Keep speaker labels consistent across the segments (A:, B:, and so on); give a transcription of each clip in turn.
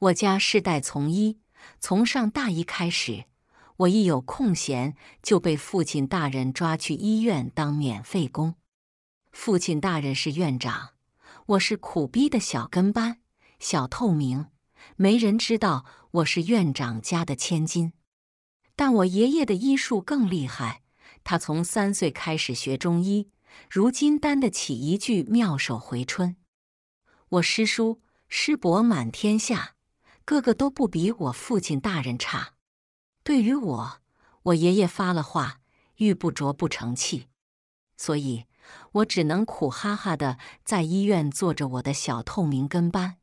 A: 我家世代从医，从上大一开始，我一有空闲就被父亲大人抓去医院当免费工。父亲大人是院长，我是苦逼的小跟班、小透明，没人知道我是院长家的千金。但我爷爷的医术更厉害，他从三岁开始学中医，如今担得起一句“妙手回春”。我师叔、师伯满天下。个个都不比我父亲大人差。对于我，我爷爷发了话：玉不琢不成器。所以，我只能苦哈哈的在医院做着我的小透明跟班。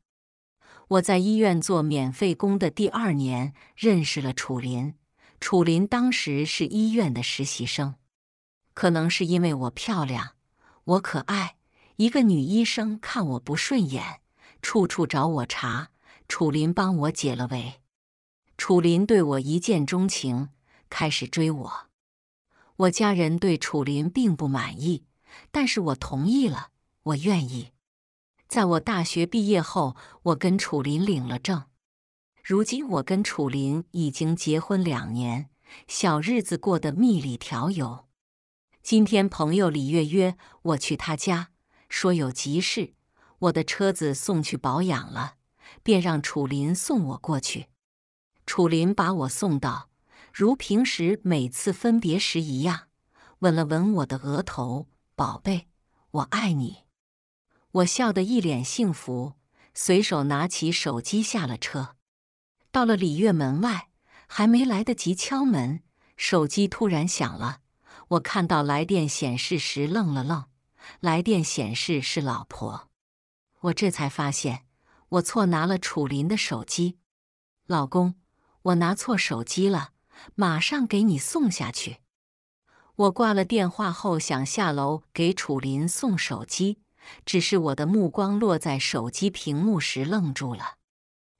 A: 我在医院做免费工的第二年，认识了楚林。楚林当时是医院的实习生。可能是因为我漂亮，我可爱，一个女医生看我不顺眼，处处找我茬。楚林帮我解了围，楚林对我一见钟情，开始追我。我家人对楚林并不满意，但是我同意了，我愿意。在我大学毕业后，我跟楚林领了证。如今我跟楚林已经结婚两年，小日子过得蜜里调油。今天朋友李月约我去他家，说有急事，我的车子送去保养了。便让楚林送我过去。楚林把我送到，如平时每次分别时一样，吻了吻我的额头：“宝贝，我爱你。”我笑得一脸幸福，随手拿起手机下了车。到了礼乐门外，还没来得及敲门，手机突然响了。我看到来电显示时愣了愣，来电显示是老婆。我这才发现。我错拿了楚林的手机，老公，我拿错手机了，马上给你送下去。我挂了电话后，想下楼给楚林送手机，只是我的目光落在手机屏幕时愣住了。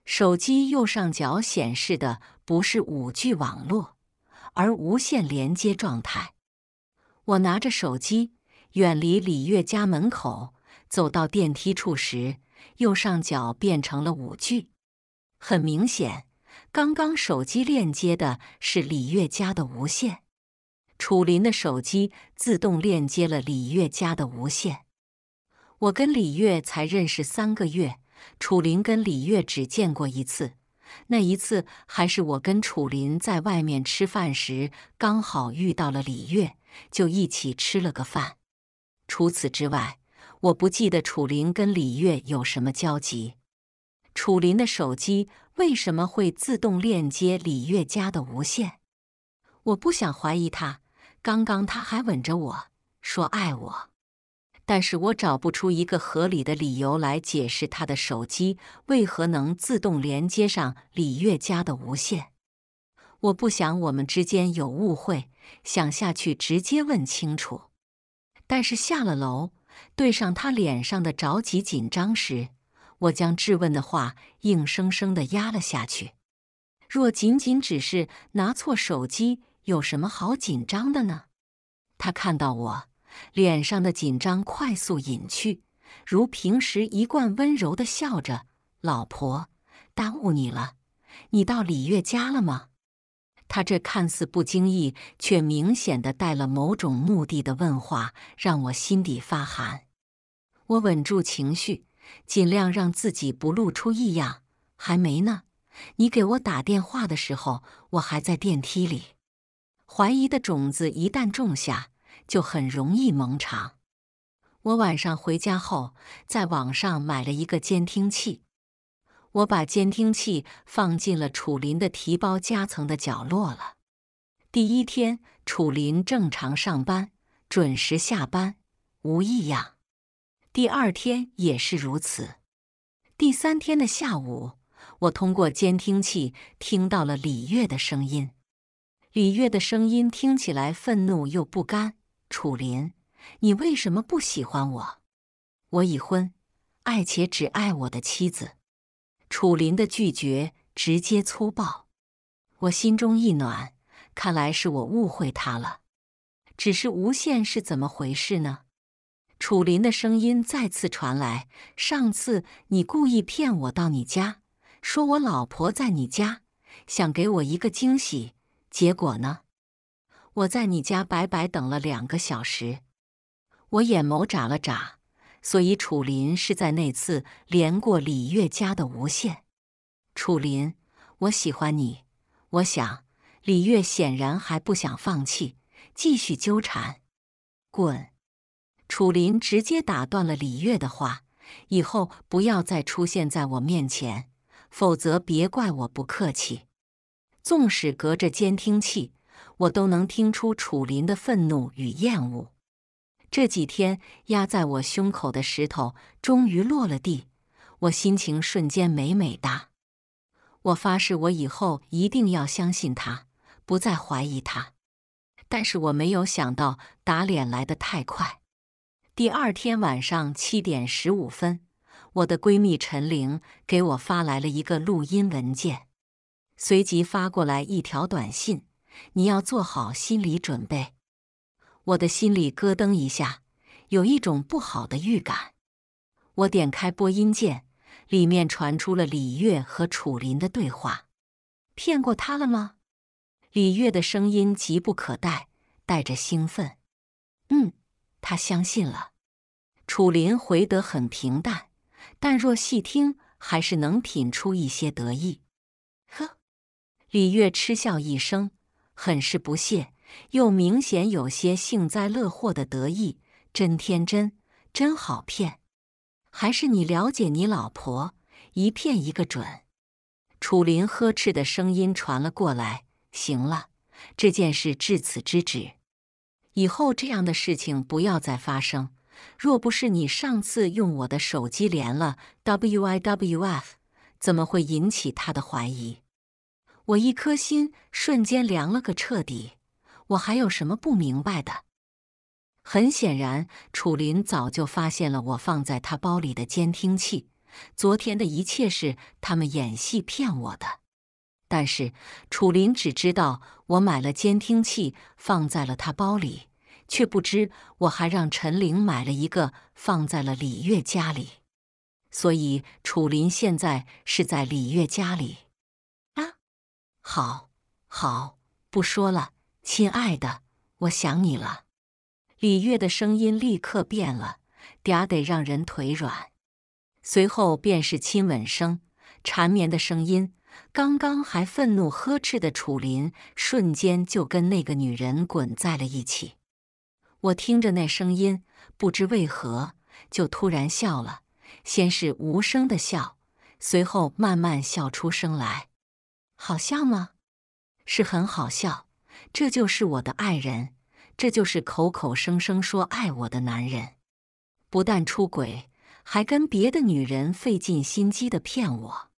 A: 手机右上角显示的不是五 G 网络，而无线连接状态。我拿着手机，远离李月家门口，走到电梯处时。右上角变成了五句。很明显，刚刚手机链接的是李月家的无线。楚林的手机自动链接了李月家的无线。我跟李月才认识三个月，楚林跟李月只见过一次，那一次还是我跟楚林在外面吃饭时刚好遇到了李月，就一起吃了个饭。除此之外。我不记得楚林跟李月有什么交集。楚林的手机为什么会自动链接李月家的无线？我不想怀疑他。刚刚他还吻着我说爱我，但是我找不出一个合理的理由来解释他的手机为何能自动连接上李月家的无线。我不想我们之间有误会，想下去直接问清楚。但是下了楼。对上他脸上的着急紧张时，我将质问的话硬生生的压了下去。若仅仅只是拿错手机，有什么好紧张的呢？他看到我脸上的紧张快速隐去，如平时一贯温柔的笑着：“老婆，耽误你了。你到李月家了吗？”他这看似不经意却明显的带了某种目的的问话，让我心底发寒。我稳住情绪，尽量让自己不露出异样。还没呢，你给我打电话的时候，我还在电梯里。怀疑的种子一旦种下，就很容易萌长。我晚上回家后，在网上买了一个监听器。我把监听器放进了楚林的提包夹层的角落了。第一天，楚林正常上班，准时下班，无异样。第二天也是如此。第三天的下午，我通过监听器听到了李月的声音。李月的声音听起来愤怒又不甘。楚林，你为什么不喜欢我？我已婚，爱且只爱我的妻子。楚林的拒绝直接粗暴，我心中一暖，看来是我误会他了。只是无限是怎么回事呢？楚林的声音再次传来：“上次你故意骗我到你家，说我老婆在你家，想给我一个惊喜，结果呢？我在你家白白等了两个小时。”我眼眸眨了眨。所以楚林是在那次连过李月家的无线。楚林，我喜欢你。我想，李月显然还不想放弃，继续纠缠。滚！楚林直接打断了李月的话。以后不要再出现在我面前，否则别怪我不客气。纵使隔着监听器，我都能听出楚林的愤怒与厌恶。这几天压在我胸口的石头终于落了地，我心情瞬间美美哒。我发誓，我以后一定要相信他，不再怀疑他。但是我没有想到，打脸来的太快。第二天晚上七点十五分，我的闺蜜陈玲给我发来了一个录音文件，随即发过来一条短信：“你要做好心理准备。”我的心里咯噔一下，有一种不好的预感。我点开播音键，里面传出了李月和楚林的对话。骗过他了吗？李月的声音急不可待，带着兴奋。嗯，他相信了。楚林回得很平淡，但若细听，还是能品出一些得意。呵，李月嗤笑一声，很是不屑。又明显有些幸灾乐祸的得意，真天真，真好骗，还是你了解你老婆，一骗一个准。楚林呵斥的声音传了过来：“行了，这件事至此之止，以后这样的事情不要再发生。若不是你上次用我的手机连了 W I W F，怎么会引起他的怀疑？”我一颗心瞬间凉了个彻底。我还有什么不明白的？很显然，楚林早就发现了我放在他包里的监听器。昨天的一切是他们演戏骗我的。但是楚林只知道我买了监听器放在了他包里，却不知我还让陈玲买了一个放在了李月家里。所以楚林现在是在李月家里。啊，好，好，不说了。亲爱的，我想你了。李月的声音立刻变了，嗲得让人腿软。随后便是亲吻声，缠绵的声音。刚刚还愤怒呵斥的楚林，瞬间就跟那个女人滚在了一起。我听着那声音，不知为何就突然笑了，先是无声的笑，随后慢慢笑出声来。好笑吗？是很好笑。这就是我的爱人，这就是口口声声说爱我的男人，不但出轨，还跟别的女人费尽心机的骗我。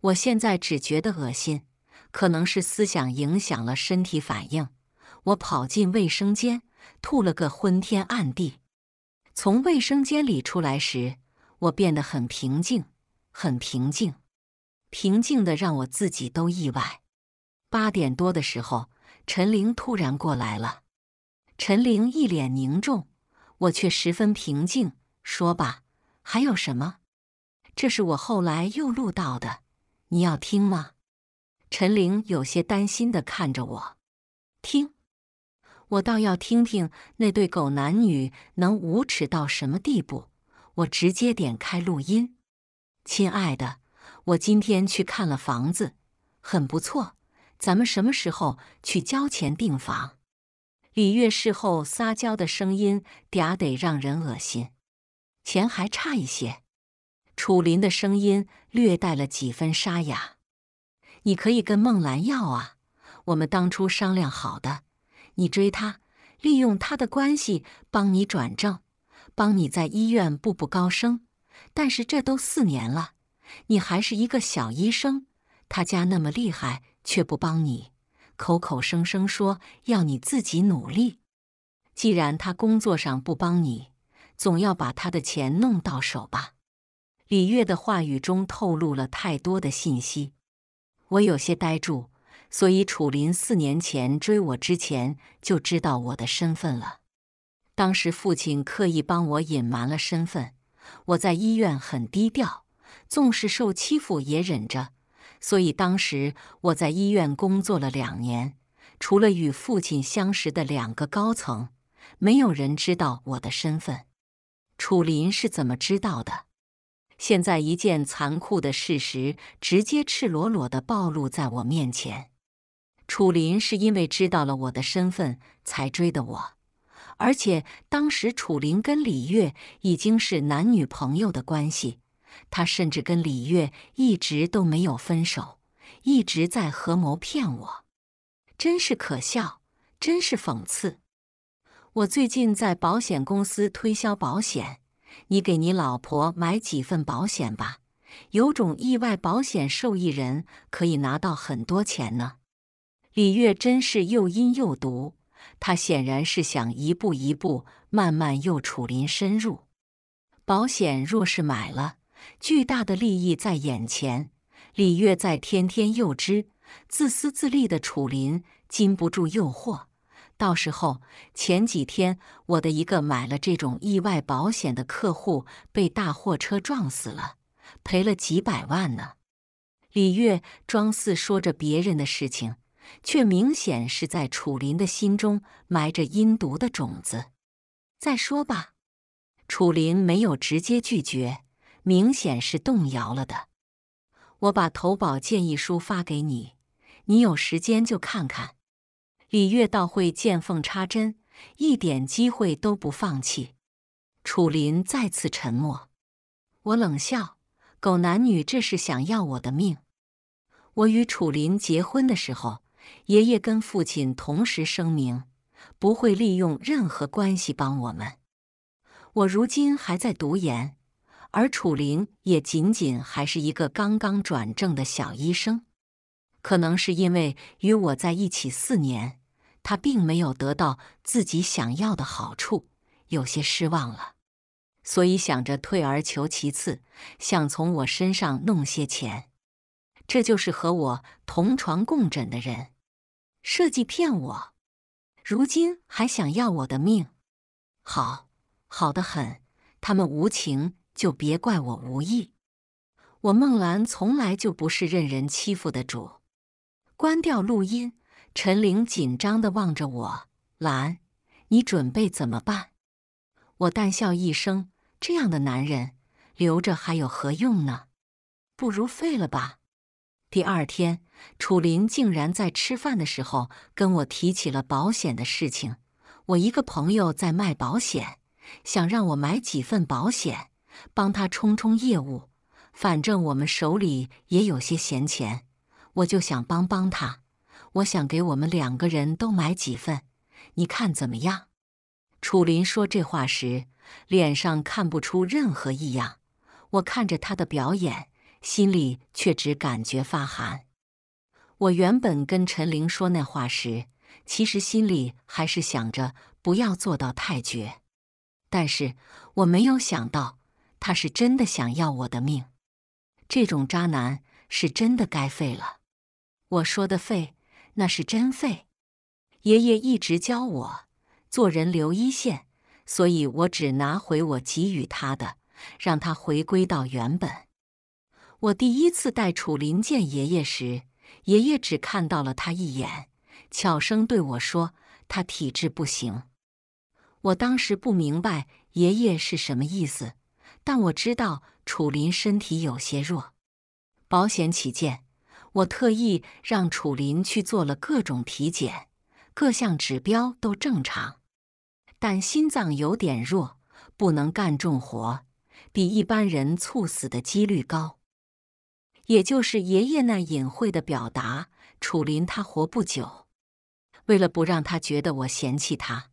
A: 我现在只觉得恶心，可能是思想影响了身体反应。我跑进卫生间，吐了个昏天暗地。从卫生间里出来时，我变得很平静，很平静，平静的让我自己都意外。八点多的时候。陈玲突然过来了，陈玲一脸凝重，我却十分平静。说吧，还有什么？这是我后来又录到的，你要听吗？陈玲有些担心的看着我。听，我倒要听听那对狗男女能无耻到什么地步。我直接点开录音。亲爱的，我今天去看了房子，很不错。咱们什么时候去交钱订房？李月事后撒娇的声音嗲得让人恶心。钱还差一些。楚林的声音略带了几分沙哑：“你可以跟孟兰要啊，我们当初商量好的。你追她，利用她的关系帮你转正，帮你在医院步步高升。但是这都四年了，你还是一个小医生。他家那么厉害。”却不帮你，口口声声说要你自己努力。既然他工作上不帮你，总要把他的钱弄到手吧？李月的话语中透露了太多的信息，我有些呆住。所以楚林四年前追我之前就知道我的身份了。当时父亲刻意帮我隐瞒了身份，我在医院很低调，纵是受欺负也忍着。所以当时我在医院工作了两年，除了与父亲相识的两个高层，没有人知道我的身份。楚林是怎么知道的？现在一件残酷的事实直接赤裸裸的暴露在我面前。楚林是因为知道了我的身份才追的我，而且当时楚林跟李月已经是男女朋友的关系。他甚至跟李月一直都没有分手，一直在合谋骗我，真是可笑，真是讽刺。我最近在保险公司推销保险，你给你老婆买几份保险吧，有种意外保险，受益人可以拿到很多钱呢。李月真是又阴又毒，他显然是想一步一步慢慢又楚林深入。保险若是买了。巨大的利益在眼前，李月在天天诱之，自私自利的楚林禁不住诱惑。到时候，前几天我的一个买了这种意外保险的客户被大货车撞死了，赔了几百万呢。李月装似说着别人的事情，却明显是在楚林的心中埋着阴毒的种子。再说吧，楚林没有直接拒绝。明显是动摇了的。我把投保建议书发给你，你有时间就看看。李月倒会见缝插针，一点机会都不放弃。楚林再次沉默。我冷笑：“狗男女，这是想要我的命。”我与楚林结婚的时候，爷爷跟父亲同时声明，不会利用任何关系帮我们。我如今还在读研。而楚灵也仅仅还是一个刚刚转正的小医生，可能是因为与我在一起四年，他并没有得到自己想要的好处，有些失望了，所以想着退而求其次，想从我身上弄些钱。这就是和我同床共枕的人，设计骗我，如今还想要我的命，好，好的很，他们无情。就别怪我无意，我孟兰从来就不是任人欺负的主。关掉录音，陈玲紧张的望着我：“兰，你准备怎么办？”我淡笑一声：“这样的男人，留着还有何用呢？不如废了吧。”第二天，楚林竟然在吃饭的时候跟我提起了保险的事情。我一个朋友在卖保险，想让我买几份保险。帮他冲冲业务，反正我们手里也有些闲钱，我就想帮帮他。我想给我们两个人都买几份，你看怎么样？楚林说这话时，脸上看不出任何异样。我看着他的表演，心里却只感觉发寒。我原本跟陈玲说那话时，其实心里还是想着不要做到太绝，但是我没有想到。他是真的想要我的命，这种渣男是真的该废了。我说的废，那是真废。爷爷一直教我做人留一线，所以我只拿回我给予他的，让他回归到原本。我第一次带楚林见爷爷时，爷爷只看到了他一眼，悄声对我说：“他体质不行。”我当时不明白爷爷是什么意思。但我知道楚林身体有些弱，保险起见，我特意让楚林去做了各种体检，各项指标都正常，但心脏有点弱，不能干重活，比一般人猝死的几率高。也就是爷爷那隐晦的表达，楚林他活不久。为了不让他觉得我嫌弃他。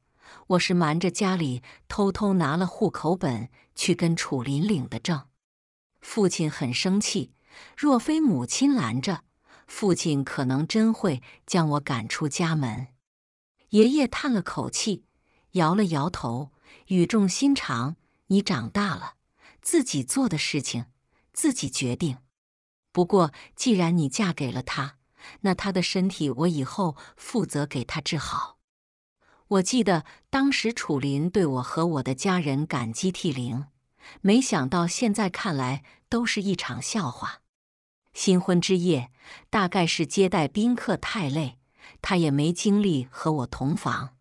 A: 我是瞒着家里，偷偷拿了户口本去跟楚林领的证。父亲很生气，若非母亲拦着，父亲可能真会将我赶出家门。爷爷叹了口气，摇了摇头，语重心长：“你长大了，自己做的事情自己决定。不过，既然你嫁给了他，那他的身体我以后负责给他治好。”我记得当时楚林对我和我的家人感激涕零，没想到现在看来都是一场笑话。新婚之夜，大概是接待宾客太累，他也没精力和我同房，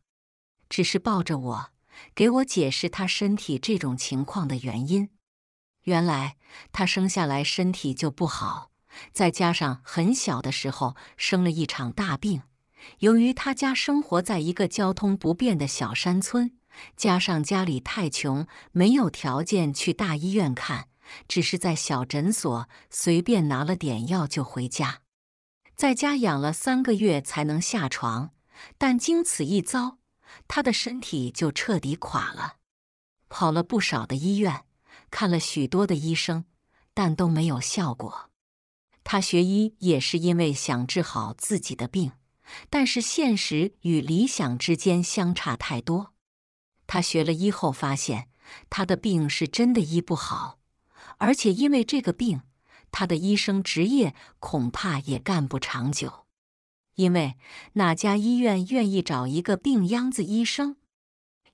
A: 只是抱着我，给我解释他身体这种情况的原因。原来他生下来身体就不好，再加上很小的时候生了一场大病。由于他家生活在一个交通不便的小山村，加上家里太穷，没有条件去大医院看，只是在小诊所随便拿了点药就回家，在家养了三个月才能下床。但经此一遭，他的身体就彻底垮了。跑了不少的医院，看了许多的医生，但都没有效果。他学医也是因为想治好自己的病。但是现实与理想之间相差太多。他学了医后，发现他的病是真的医不好，而且因为这个病，他的医生职业恐怕也干不长久。因为哪家医院愿意找一个病秧子医生？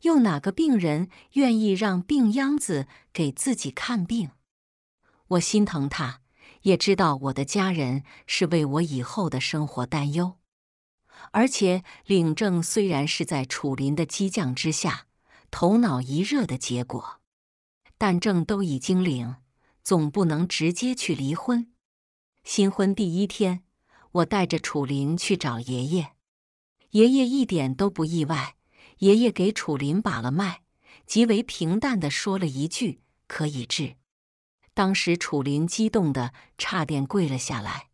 A: 又哪个病人愿意让病秧子给自己看病？我心疼他，也知道我的家人是为我以后的生活担忧。而且领证虽然是在楚林的激将之下，头脑一热的结果，但证都已经领，总不能直接去离婚。新婚第一天，我带着楚林去找爷爷，爷爷一点都不意外。爷爷给楚林把了脉，极为平淡地说了一句：“可以治。”当时楚林激动的差点跪了下来，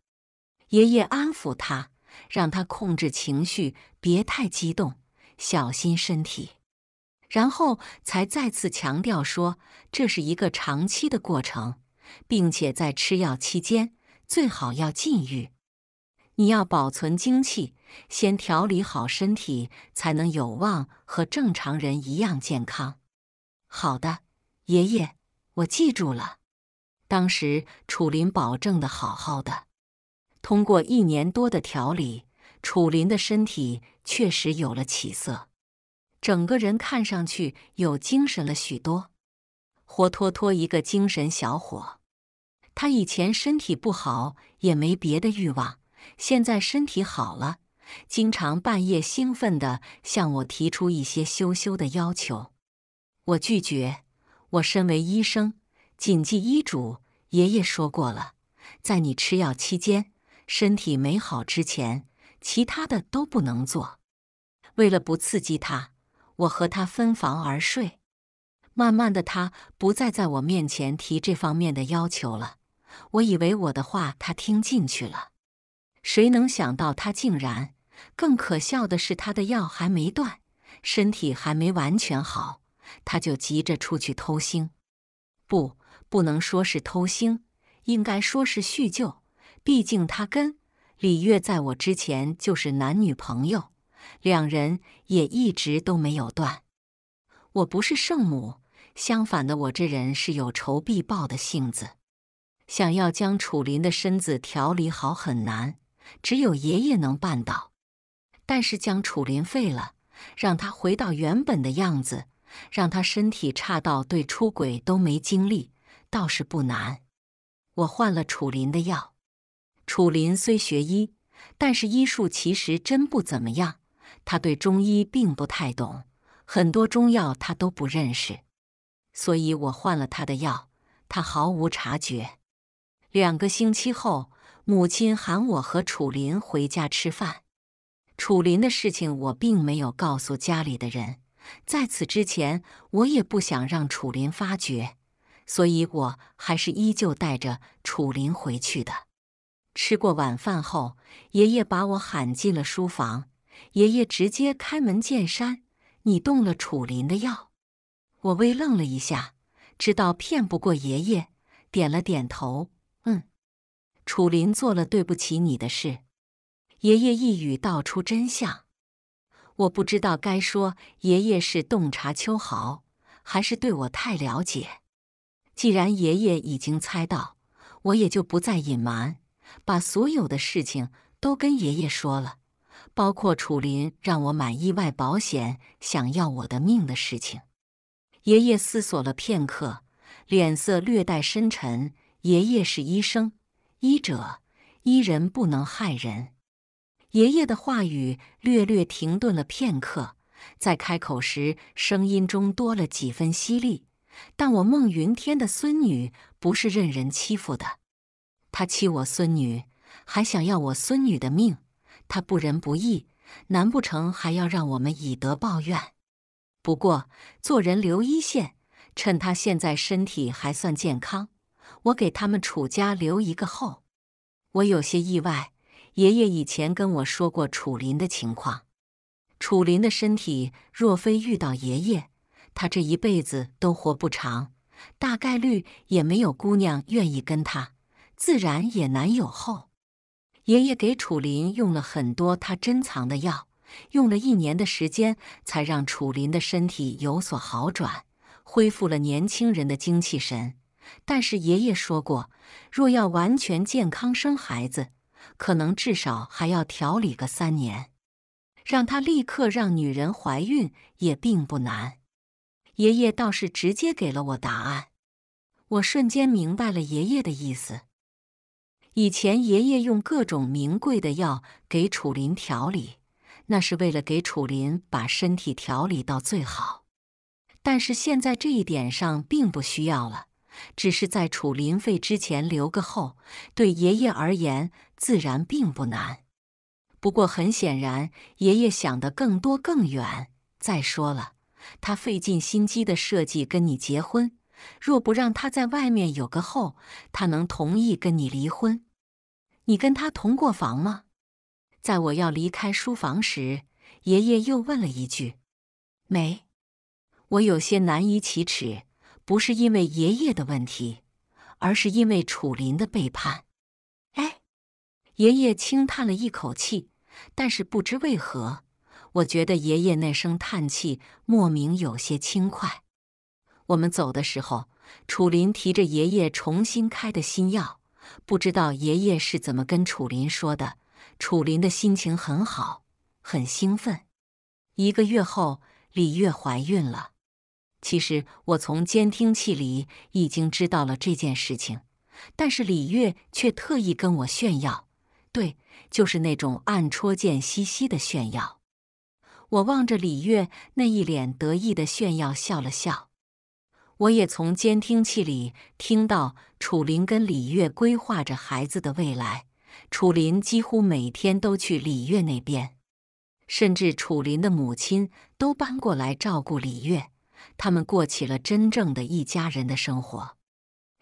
A: 爷爷安抚他。让他控制情绪，别太激动，小心身体。然后才再次强调说，这是一个长期的过程，并且在吃药期间最好要禁欲。你要保存精气，先调理好身体，才能有望和正常人一样健康。好的，爷爷，我记住了。当时楚林保证的好好的。通过一年多的调理，楚林的身体确实有了起色，整个人看上去有精神了许多，活脱脱一个精神小伙。他以前身体不好，也没别的欲望，现在身体好了，经常半夜兴奋地向我提出一些羞羞的要求。我拒绝。我身为医生，谨记医嘱。爷爷说过了，在你吃药期间。身体没好之前，其他的都不能做。为了不刺激他，我和他分房而睡。慢慢的，他不再在我面前提这方面的要求了。我以为我的话他听进去了。谁能想到他竟然……更可笑的是，他的药还没断，身体还没完全好，他就急着出去偷腥。不，不能说是偷腥，应该说是叙旧。毕竟他跟李月在我之前就是男女朋友，两人也一直都没有断。我不是圣母，相反的，我这人是有仇必报的性子。想要将楚林的身子调理好很难，只有爷爷能办到。但是将楚林废了，让他回到原本的样子，让他身体差到对出轨都没精力，倒是不难。我换了楚林的药。楚林虽学医，但是医术其实真不怎么样。他对中医并不太懂，很多中药他都不认识。所以我换了他的药，他毫无察觉。两个星期后，母亲喊我和楚林回家吃饭。楚林的事情我并没有告诉家里的人，在此之前我也不想让楚林发觉，所以我还是依旧带着楚林回去的。吃过晚饭后，爷爷把我喊进了书房。爷爷直接开门见山：“你动了楚林的药。”我微愣了一下，知道骗不过爷爷，点了点头：“嗯，楚林做了对不起你的事。”爷爷一语道出真相，我不知道该说爷爷是洞察秋毫，还是对我太了解。既然爷爷已经猜到，我也就不再隐瞒。把所有的事情都跟爷爷说了，包括楚林让我买意外保险、想要我的命的事情。爷爷思索了片刻，脸色略带深沉。爷爷是医生，医者医人不能害人。爷爷的话语略略停顿了片刻，在开口时，声音中多了几分犀利。但我孟云天的孙女不是任人欺负的。他欺我孙女，还想要我孙女的命，他不仁不义，难不成还要让我们以德报怨？不过做人留一线，趁他现在身体还算健康，我给他们楚家留一个后。我有些意外，爷爷以前跟我说过楚林的情况。楚林的身体若非遇到爷爷，他这一辈子都活不长，大概率也没有姑娘愿意跟他。自然也难有后。爷爷给楚林用了很多他珍藏的药，用了一年的时间才让楚林的身体有所好转，恢复了年轻人的精气神。但是爷爷说过，若要完全健康生孩子，可能至少还要调理个三年。让他立刻让女人怀孕也并不难。爷爷倒是直接给了我答案，我瞬间明白了爷爷的意思。以前爷爷用各种名贵的药给楚林调理，那是为了给楚林把身体调理到最好。但是现在这一点上并不需要了，只是在楚林废之前留个后，对爷爷而言自然并不难。不过很显然，爷爷想得更多更远。再说了，他费尽心机的设计跟你结婚，若不让他在外面有个后，他能同意跟你离婚？你跟他同过房吗？在我要离开书房时，爷爷又问了一句：“没。”我有些难以启齿，不是因为爷爷的问题，而是因为楚林的背叛。哎，爷爷轻叹了一口气，但是不知为何，我觉得爷爷那声叹气莫名有些轻快。我们走的时候，楚林提着爷爷重新开的新药。不知道爷爷是怎么跟楚林说的，楚林的心情很好，很兴奋。一个月后，李月怀孕了。其实我从监听器里已经知道了这件事情，但是李月却特意跟我炫耀，对，就是那种暗戳见兮兮的炫耀。我望着李月那一脸得意的炫耀，笑了笑。我也从监听器里听到楚林跟李月规划着孩子的未来。楚林几乎每天都去李月那边，甚至楚林的母亲都搬过来照顾李月，他们过起了真正的一家人的生活。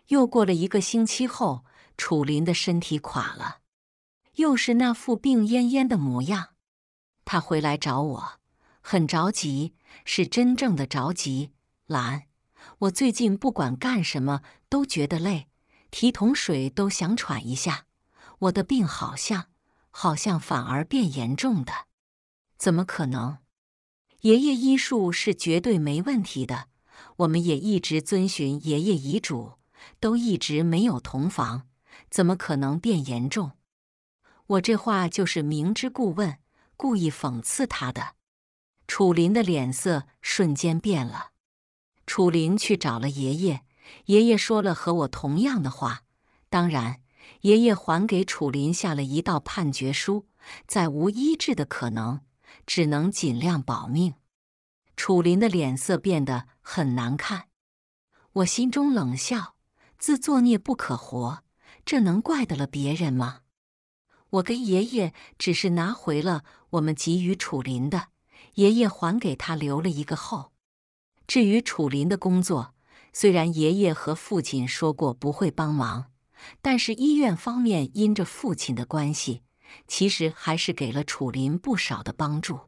A: 又过了一个星期后，楚林的身体垮了，又是那副病恹恹的模样。他回来找我，很着急，是真正的着急。懒。我最近不管干什么都觉得累，提桶水都想喘一下。我的病好像好像反而变严重的。怎么可能？爷爷医术是绝对没问题的，我们也一直遵循爷爷遗嘱，都一直没有同房，怎么可能变严重？我这话就是明知故问，故意讽刺他的。楚林的脸色瞬间变了。楚林去找了爷爷，爷爷说了和我同样的话。当然，爷爷还给楚林下了一道判决书，再无医治的可能，只能尽量保命。楚林的脸色变得很难看，我心中冷笑：自作孽不可活，这能怪得了别人吗？我跟爷爷只是拿回了我们给予楚林的，爷爷还给他留了一个后。至于楚林的工作，虽然爷爷和父亲说过不会帮忙，但是医院方面因着父亲的关系，其实还是给了楚林不少的帮助。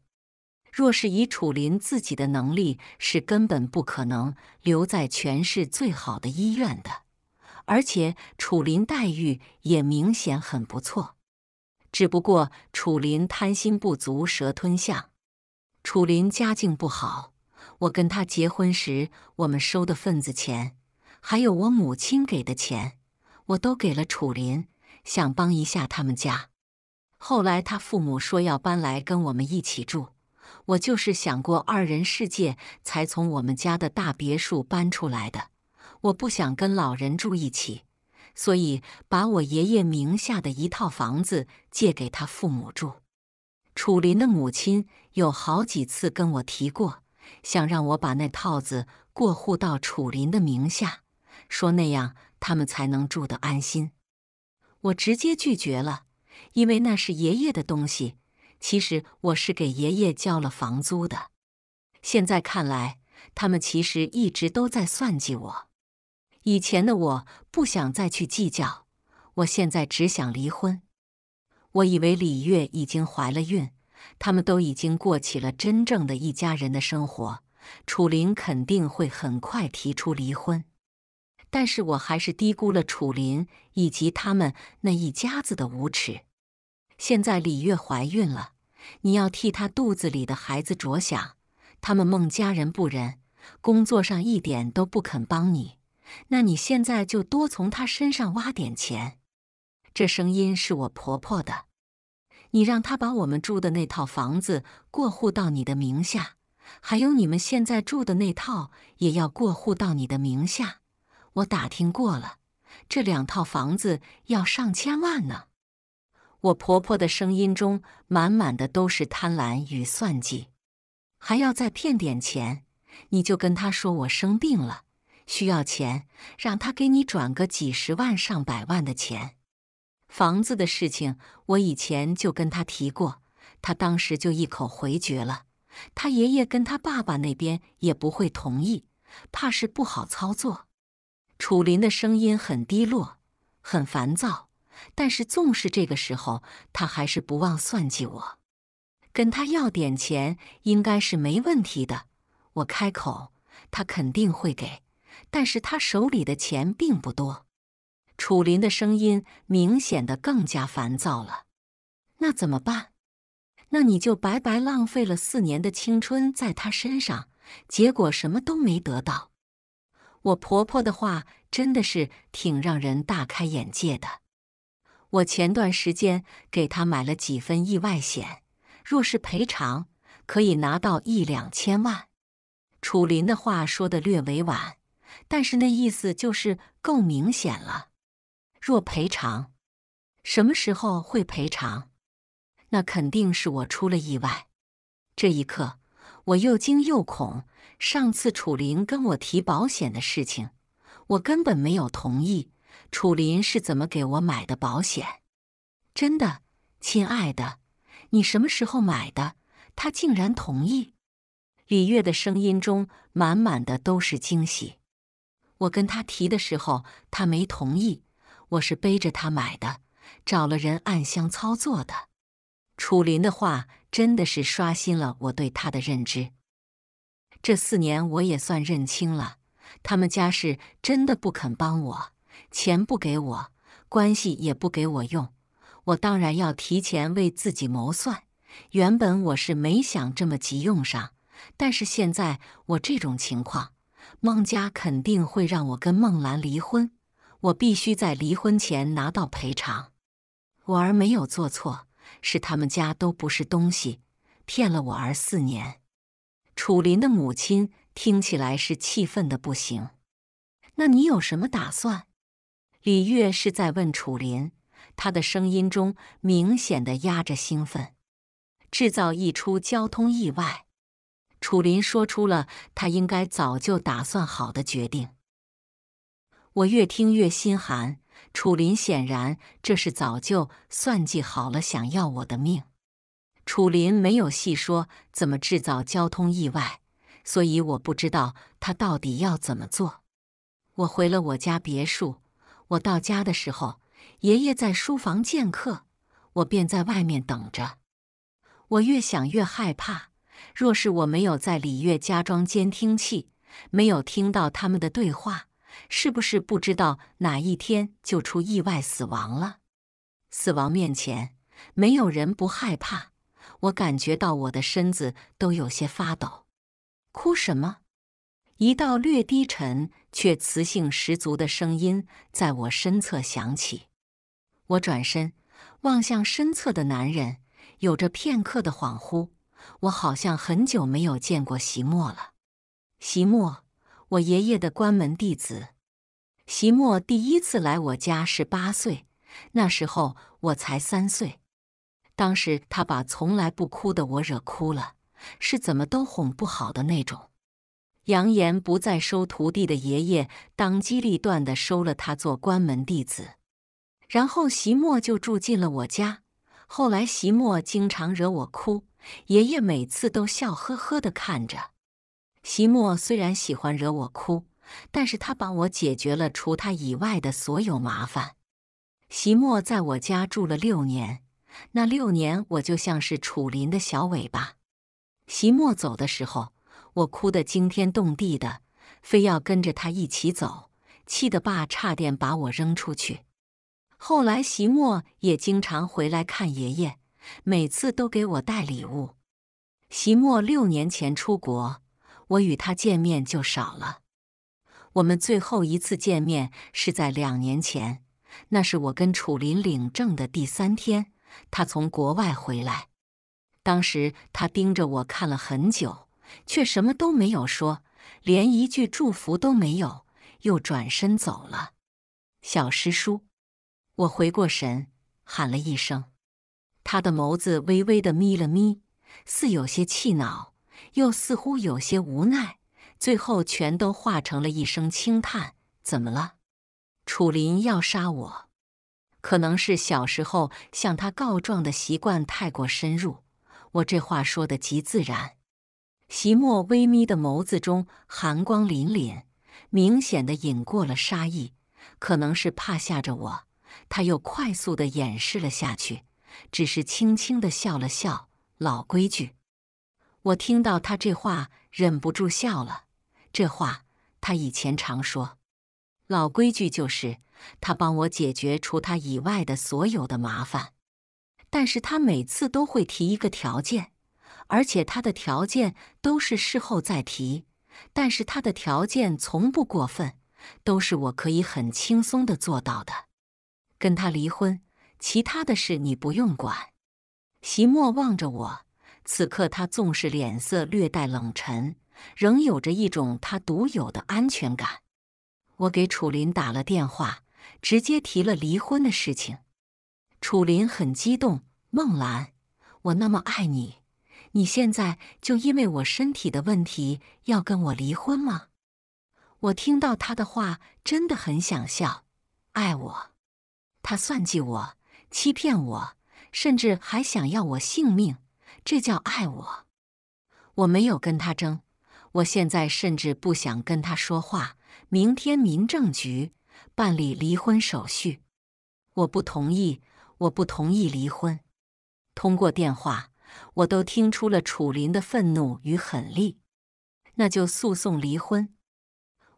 A: 若是以楚林自己的能力，是根本不可能留在全市最好的医院的。而且楚林待遇也明显很不错，只不过楚林贪心不足，蛇吞象。楚林家境不好。我跟他结婚时，我们收的份子钱，还有我母亲给的钱，我都给了楚林，想帮一下他们家。后来他父母说要搬来跟我们一起住，我就是想过二人世界，才从我们家的大别墅搬出来的。我不想跟老人住一起，所以把我爷爷名下的一套房子借给他父母住。楚林的母亲有好几次跟我提过。想让我把那套子过户到楚林的名下，说那样他们才能住得安心。我直接拒绝了，因为那是爷爷的东西。其实我是给爷爷交了房租的。现在看来，他们其实一直都在算计我。以前的我不想再去计较，我现在只想离婚。我以为李月已经怀了孕。他们都已经过起了真正的一家人的生活，楚林肯定会很快提出离婚。但是我还是低估了楚林以及他们那一家子的无耻。现在李月怀孕了，你要替她肚子里的孩子着想。他们孟家人不仁，工作上一点都不肯帮你。那你现在就多从他身上挖点钱。这声音是我婆婆的。你让他把我们住的那套房子过户到你的名下，还有你们现在住的那套也要过户到你的名下。我打听过了，这两套房子要上千万呢。我婆婆的声音中满满的都是贪婪与算计，还要再骗点钱，你就跟他说我生病了，需要钱，让他给你转个几十万、上百万的钱。房子的事情，我以前就跟他提过，他当时就一口回绝了。他爷爷跟他爸爸那边也不会同意，怕是不好操作。楚林的声音很低落，很烦躁，但是纵是这个时候，他还是不忘算计我。跟他要点钱，应该是没问题的。我开口，他肯定会给，但是他手里的钱并不多。楚林的声音明显的更加烦躁了，那怎么办？那你就白白浪费了四年的青春在他身上，结果什么都没得到。我婆婆的话真的是挺让人大开眼界的。我前段时间给她买了几份意外险，若是赔偿，可以拿到一两千万。楚林的话说的略委婉，但是那意思就是够明显了。若赔偿，什么时候会赔偿？那肯定是我出了意外。这一刻，我又惊又恐。上次楚林跟我提保险的事情，我根本没有同意。楚林是怎么给我买的保险？真的，亲爱的，你什么时候买的？他竟然同意！李月的声音中满满的都是惊喜。我跟他提的时候，他没同意。我是背着他买的，找了人暗箱操作的。楚林的话真的是刷新了我对他的认知。这四年我也算认清了，他们家是真的不肯帮我，钱不给我，关系也不给我用。我当然要提前为自己谋算。原本我是没想这么急用上，但是现在我这种情况，孟家肯定会让我跟孟兰离婚。我必须在离婚前拿到赔偿。我儿没有做错，是他们家都不是东西，骗了我儿四年。楚林的母亲听起来是气愤的不行。那你有什么打算？李月是在问楚林，他的声音中明显的压着兴奋。制造一出交通意外。楚林说出了他应该早就打算好的决定。我越听越心寒，楚林显然这是早就算计好了，想要我的命。楚林没有细说怎么制造交通意外，所以我不知道他到底要怎么做。我回了我家别墅，我到家的时候，爷爷在书房见客，我便在外面等着。我越想越害怕，若是我没有在李月家装监听器，没有听到他们的对话。是不是不知道哪一天就出意外死亡了？死亡面前，没有人不害怕。我感觉到我的身子都有些发抖。哭什么？一道略低沉却磁性十足的声音在我身侧响起。我转身望向身侧的男人，有着片刻的恍惚。我好像很久没有见过席墨了。席墨。我爷爷的关门弟子席莫第一次来我家是八岁，那时候我才三岁。当时他把从来不哭的我惹哭了，是怎么都哄不好的那种。扬言不再收徒弟的爷爷当机立断的收了他做关门弟子，然后席莫就住进了我家。后来席莫经常惹我哭，爷爷每次都笑呵呵的看着。席莫虽然喜欢惹我哭，但是他帮我解决了除他以外的所有麻烦。席莫在我家住了六年，那六年我就像是楚林的小尾巴。席莫走的时候，我哭得惊天动地的，非要跟着他一起走，气得爸差点把我扔出去。后来席莫也经常回来看爷爷，每次都给我带礼物。席莫六年前出国。我与他见面就少了。我们最后一次见面是在两年前，那是我跟楚林领证的第三天，他从国外回来。当时他盯着我看了很久，却什么都没有说，连一句祝福都没有，又转身走了。小师叔，我回过神，喊了一声。他的眸子微微的眯了眯，似有些气恼。又似乎有些无奈，最后全都化成了一声轻叹。怎么了？楚林要杀我？可能是小时候向他告状的习惯太过深入，我这话说的极自然。席莫微眯的眸子中寒光凛凛，明显的隐过了杀意。可能是怕吓着我，他又快速的掩饰了下去，只是轻轻的笑了笑。老规矩。我听到他这话，忍不住笑了。这话他以前常说。老规矩就是他帮我解决除他以外的所有的麻烦，但是他每次都会提一个条件，而且他的条件都是事后再提。但是他的条件从不过分，都是我可以很轻松的做到的。跟他离婚，其他的事你不用管。席莫望着我。此刻，他纵使脸色略带冷沉，仍有着一种他独有的安全感。我给楚林打了电话，直接提了离婚的事情。楚林很激动：“梦兰，我那么爱你，你现在就因为我身体的问题要跟我离婚吗？”我听到他的话，真的很想笑。爱我，他算计我，欺骗我，甚至还想要我性命。这叫爱我，我没有跟他争，我现在甚至不想跟他说话。明天民政局办理离婚手续，我不同意，我不同意离婚。通过电话，我都听出了楚林的愤怒与狠戾。那就诉讼离婚，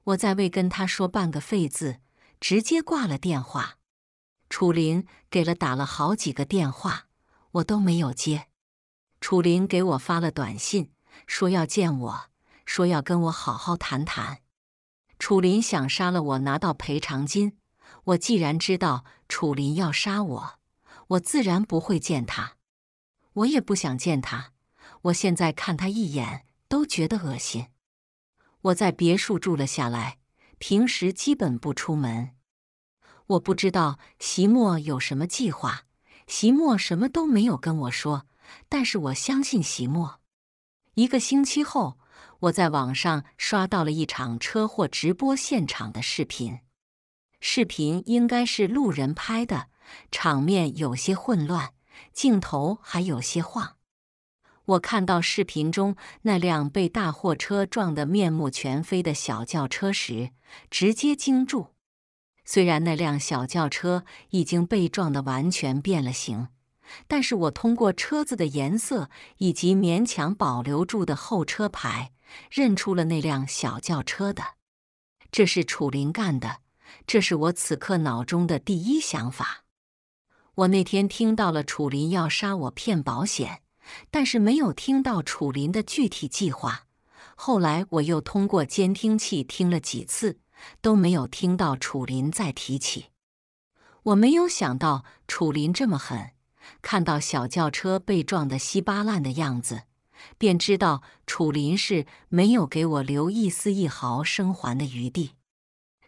A: 我再未跟他说半个废字，直接挂了电话。楚林给了打了好几个电话，我都没有接。楚林给我发了短信，说要见我，说要跟我好好谈谈。楚林想杀了我拿到赔偿金。我既然知道楚林要杀我，我自然不会见他，我也不想见他。我现在看他一眼都觉得恶心。我在别墅住了下来，平时基本不出门。我不知道席莫有什么计划，席莫什么都没有跟我说。但是我相信席莫。一个星期后，我在网上刷到了一场车祸直播现场的视频。视频应该是路人拍的，场面有些混乱，镜头还有些晃。我看到视频中那辆被大货车撞得面目全非的小轿车时，直接惊住。虽然那辆小轿车已经被撞得完全变了形。但是我通过车子的颜色以及勉强保留住的后车牌认出了那辆小轿车的，这是楚林干的。这是我此刻脑中的第一想法。我那天听到了楚林要杀我骗保险，但是没有听到楚林的具体计划。后来我又通过监听器听了几次，都没有听到楚林再提起。我没有想到楚林这么狠。看到小轿车被撞得稀巴烂的样子，便知道楚林是没有给我留一丝一毫生还的余地。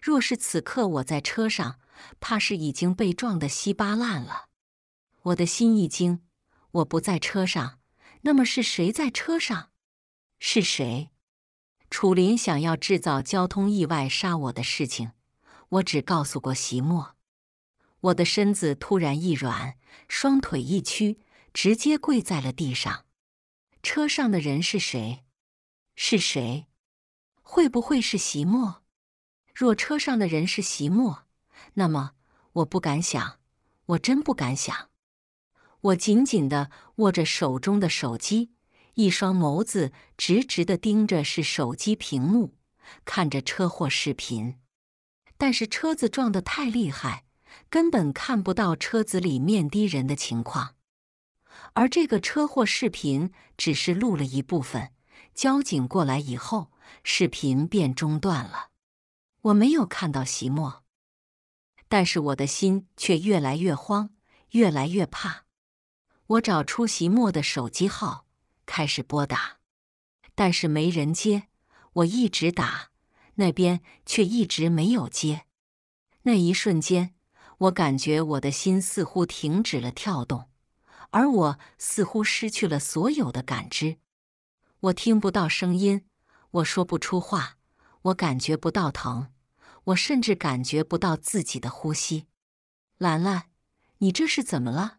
A: 若是此刻我在车上，怕是已经被撞得稀巴烂了。我的心一惊，我不在车上，那么是谁在车上？是谁？楚林想要制造交通意外杀我的事情，我只告诉过席莫。我的身子突然一软，双腿一屈，直接跪在了地上。车上的人是谁？是谁？会不会是席墨？若车上的人是席墨，那么我不敢想，我真不敢想。我紧紧的握着手中的手机，一双眸子直直的盯着是手机屏幕，看着车祸视频。但是车子撞得太厉害。根本看不到车子里面的人的情况，而这个车祸视频只是录了一部分。交警过来以后，视频便中断了。我没有看到席莫，但是我的心却越来越慌，越来越怕。我找出席莫的手机号，开始拨打，但是没人接。我一直打，那边却一直没有接。那一瞬间。我感觉我的心似乎停止了跳动，而我似乎失去了所有的感知。我听不到声音，我说不出话，我感觉不到疼，我甚至感觉不到自己的呼吸。兰兰，你这是怎么了？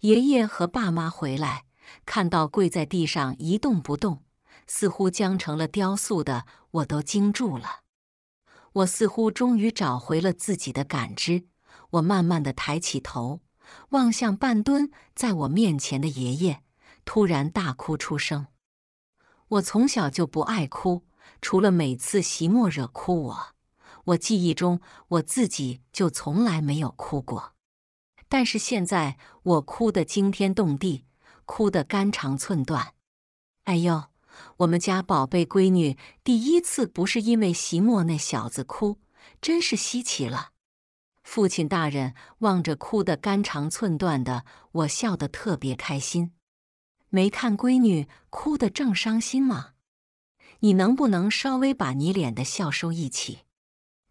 A: 爷爷和爸妈回来，看到跪在地上一动不动，似乎僵成了雕塑的我，都惊住了。我似乎终于找回了自己的感知。我慢慢的抬起头，望向半蹲在我面前的爷爷，突然大哭出声。我从小就不爱哭，除了每次席莫惹哭我，我记忆中我自己就从来没有哭过。但是现在我哭得惊天动地，哭得肝肠寸断。哎呦，我们家宝贝闺女第一次不是因为席莫那小子哭，真是稀奇了。父亲大人望着哭得肝肠寸断的我，笑得特别开心。没看闺女哭得正伤心吗？你能不能稍微把你脸的笑收一起？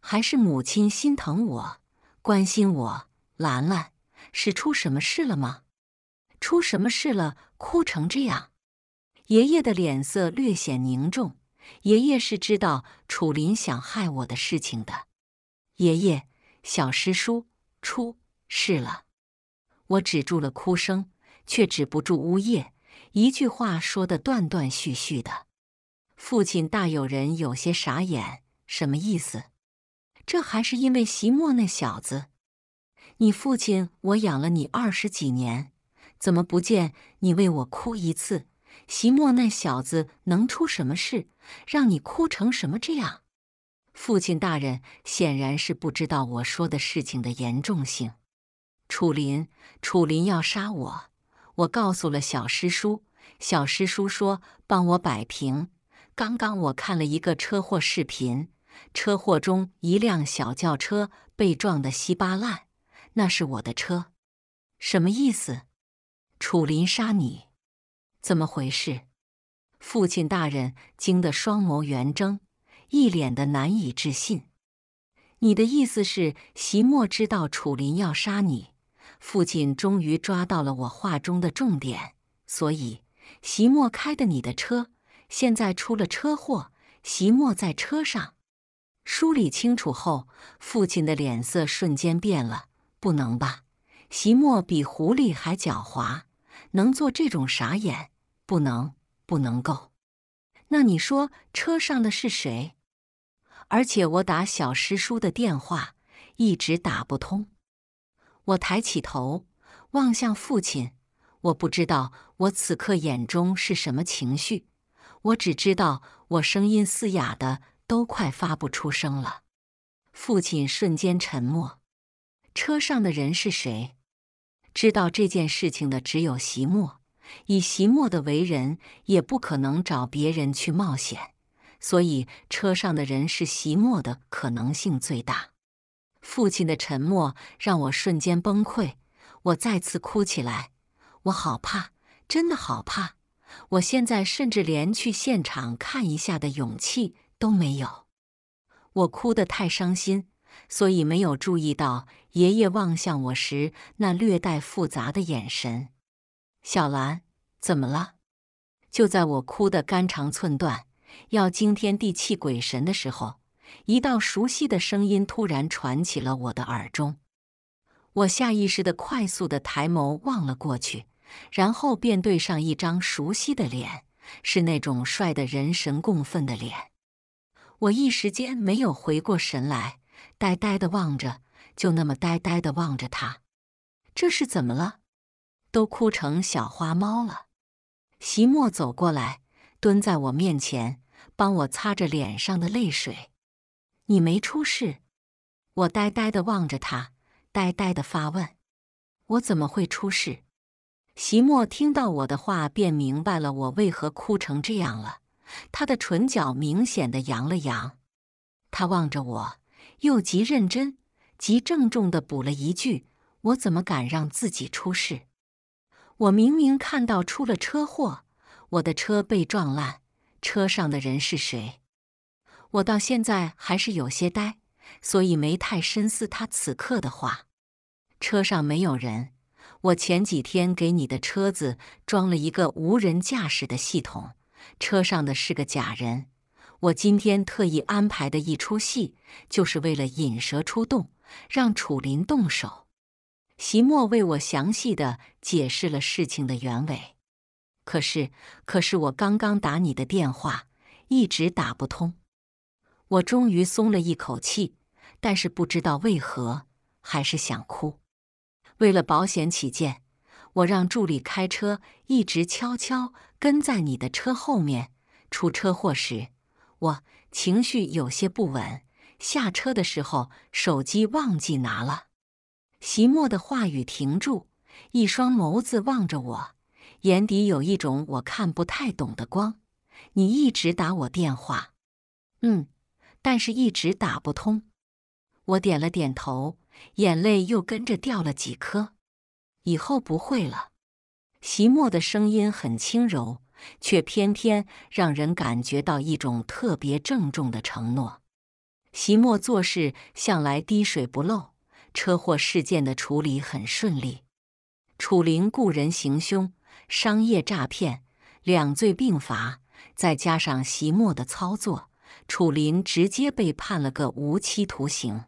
A: 还是母亲心疼我、关心我？兰兰，是出什么事了吗？出什么事了？哭成这样！爷爷的脸色略显凝重。爷爷是知道楚林想害我的事情的。爷爷。小师叔出事了，我止住了哭声，却止不住呜咽。一句话说的断断续续的。父亲大有人有些傻眼，什么意思？这还是因为席墨那小子？你父亲我养了你二十几年，怎么不见你为我哭一次？席墨那小子能出什么事，让你哭成什么这样？父亲大人显然是不知道我说的事情的严重性。楚林，楚林要杀我，我告诉了小师叔，小师叔说帮我摆平。刚刚我看了一个车祸视频，车祸中一辆小轿车被撞得稀巴烂，那是我的车，什么意思？楚林杀你，怎么回事？父亲大人惊得双眸圆睁。一脸的难以置信，你的意思是席莫知道楚林要杀你？父亲终于抓到了我话中的重点，所以席莫开的你的车，现在出了车祸，席莫在车上。梳理清楚后，父亲的脸色瞬间变了。不能吧？席莫比狐狸还狡猾，能做这种傻眼？不能，不能够。那你说车上的是谁？而且我打小师叔的电话一直打不通。我抬起头望向父亲，我不知道我此刻眼中是什么情绪，我只知道我声音嘶哑的都快发不出声了。父亲瞬间沉默。车上的人是谁？知道这件事情的只有席莫。以席莫的为人，也不可能找别人去冒险，所以车上的人是席莫的可能性最大。父亲的沉默让我瞬间崩溃，我再次哭起来。我好怕，真的好怕。我现在甚至连去现场看一下的勇气都没有。我哭得太伤心，所以没有注意到爷爷望向我时那略带复杂的眼神。小兰，怎么了？就在我哭得肝肠寸断，要惊天地泣鬼神的时候，一道熟悉的声音突然传起了我的耳中。我下意识的快速的抬眸望了过去，然后便对上一张熟悉的脸，是那种帅的人神共愤的脸。我一时间没有回过神来，呆呆的望着，就那么呆呆的望着他。这是怎么了？都哭成小花猫了。席莫走过来，蹲在我面前，帮我擦着脸上的泪水。你没出事？我呆呆的望着他，呆呆的发问：我怎么会出事？席莫听到我的话，便明白了我为何哭成这样了。他的唇角明显的扬了扬，他望着我，又极认真、极郑重的补了一句：我怎么敢让自己出事？我明明看到出了车祸，我的车被撞烂，车上的人是谁？我到现在还是有些呆，所以没太深思他此刻的话。车上没有人，我前几天给你的车子装了一个无人驾驶的系统，车上的是个假人。我今天特意安排的一出戏，就是为了引蛇出洞，让楚林动手。席莫为我详细的解释了事情的原委，可是，可是我刚刚打你的电话，一直打不通。我终于松了一口气，但是不知道为何还是想哭。为了保险起见，我让助理开车一直悄悄跟在你的车后面。出车祸时，我情绪有些不稳，下车的时候手机忘记拿了。席莫的话语停住，一双眸子望着我，眼底有一种我看不太懂的光。你一直打我电话，嗯，但是一直打不通。我点了点头，眼泪又跟着掉了几颗。以后不会了。席莫的声音很轻柔，却偏偏让人感觉到一种特别郑重的承诺。席莫做事向来滴水不漏。车祸事件的处理很顺利。楚林雇人行凶、商业诈骗，两罪并罚，再加上席墨的操作，楚林直接被判了个无期徒刑。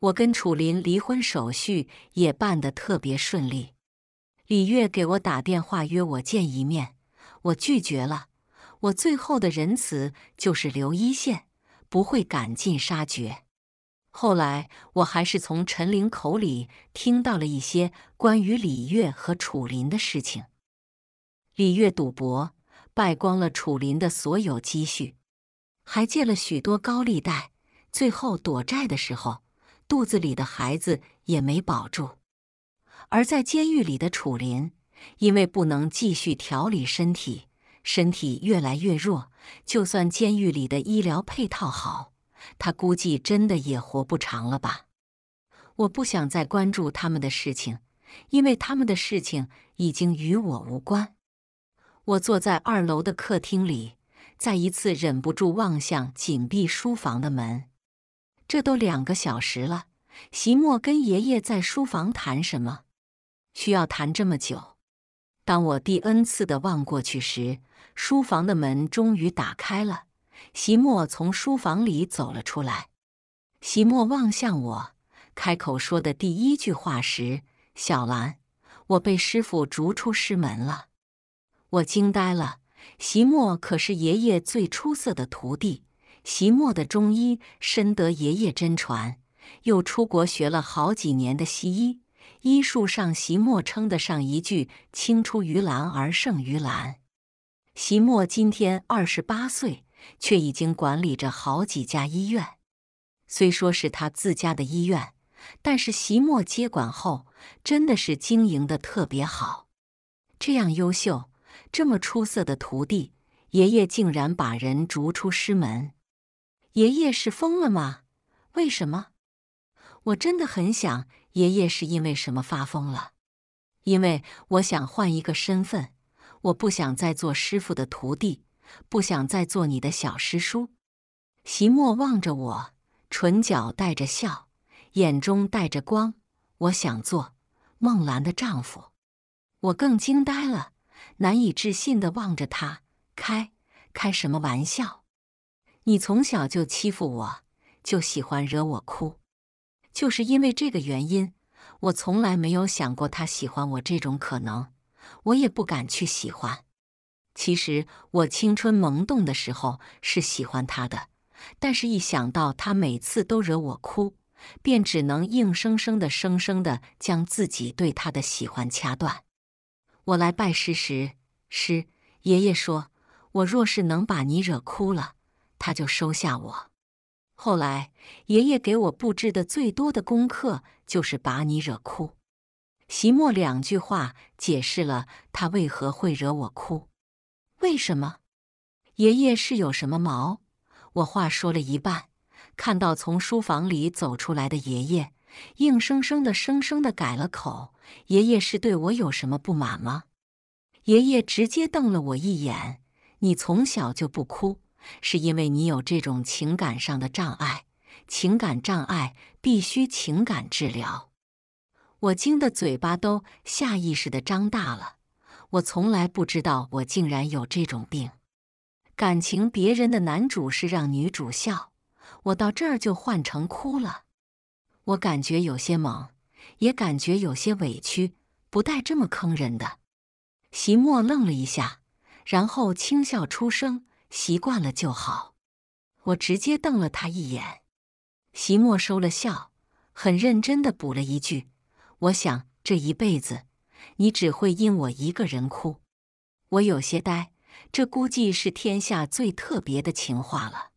A: 我跟楚林离婚手续也办得特别顺利。李月给我打电话约我见一面，我拒绝了。我最后的仁慈就是留一线，不会赶尽杀绝。后来，我还是从陈玲口里听到了一些关于李月和楚林的事情。李月赌博，败光了楚林的所有积蓄，还借了许多高利贷。最后躲债的时候，肚子里的孩子也没保住。而在监狱里的楚林，因为不能继续调理身体，身体越来越弱，就算监狱里的医疗配套好。他估计真的也活不长了吧？我不想再关注他们的事情，因为他们的事情已经与我无关。我坐在二楼的客厅里，再一次忍不住望向紧闭书房的门。这都两个小时了，席莫跟爷爷在书房谈什么？需要谈这么久？当我第 n 次的望过去时，书房的门终于打开了。席墨从书房里走了出来。席墨望向我，开口说的第一句话时：“小兰，我被师傅逐出师门了。”我惊呆了。席墨可是爷爷最出色的徒弟。席墨的中医深得爷爷真传，又出国学了好几年的西医，医术上席墨称得上一句“青出于蓝而胜于蓝”。席墨今天二十八岁。却已经管理着好几家医院，虽说是他自家的医院，但是席莫接管后，真的是经营的特别好。这样优秀、这么出色的徒弟，爷爷竟然把人逐出师门，爷爷是疯了吗？为什么？我真的很想，爷爷是因为什么发疯了？因为我想换一个身份，我不想再做师傅的徒弟。不想再做你的小师叔。席莫望着我，唇角带着笑，眼中带着光。我想做孟兰的丈夫，我更惊呆了，难以置信的望着他，开开什么玩笑？你从小就欺负我，就喜欢惹我哭，就是因为这个原因，我从来没有想过他喜欢我这种可能，我也不敢去喜欢。其实我青春萌动的时候是喜欢他的，但是一想到他每次都惹我哭，便只能硬生生的、生生的将自己对他的喜欢掐断。我来拜师时，师爷爷说：“我若是能把你惹哭了，他就收下我。”后来爷爷给我布置的最多的功课就是把你惹哭。席莫两句话解释了他为何会惹我哭。为什么？爷爷是有什么毛？我话说了一半，看到从书房里走出来的爷爷，硬生生的、生生的改了口。爷爷是对我有什么不满吗？爷爷直接瞪了我一眼。你从小就不哭，是因为你有这种情感上的障碍，情感障碍必须情感治疗。我惊得嘴巴都下意识的张大了。我从来不知道我竟然有这种病，感情别人的男主是让女主笑，我到这儿就换成哭了。我感觉有些懵，也感觉有些委屈，不带这么坑人的。席莫愣了一下，然后轻笑出声：“习惯了就好。”我直接瞪了他一眼。席莫收了笑，很认真的补了一句：“我想这一辈子。”你只会因我一个人哭，我有些呆，这估计是天下最特别的情话了。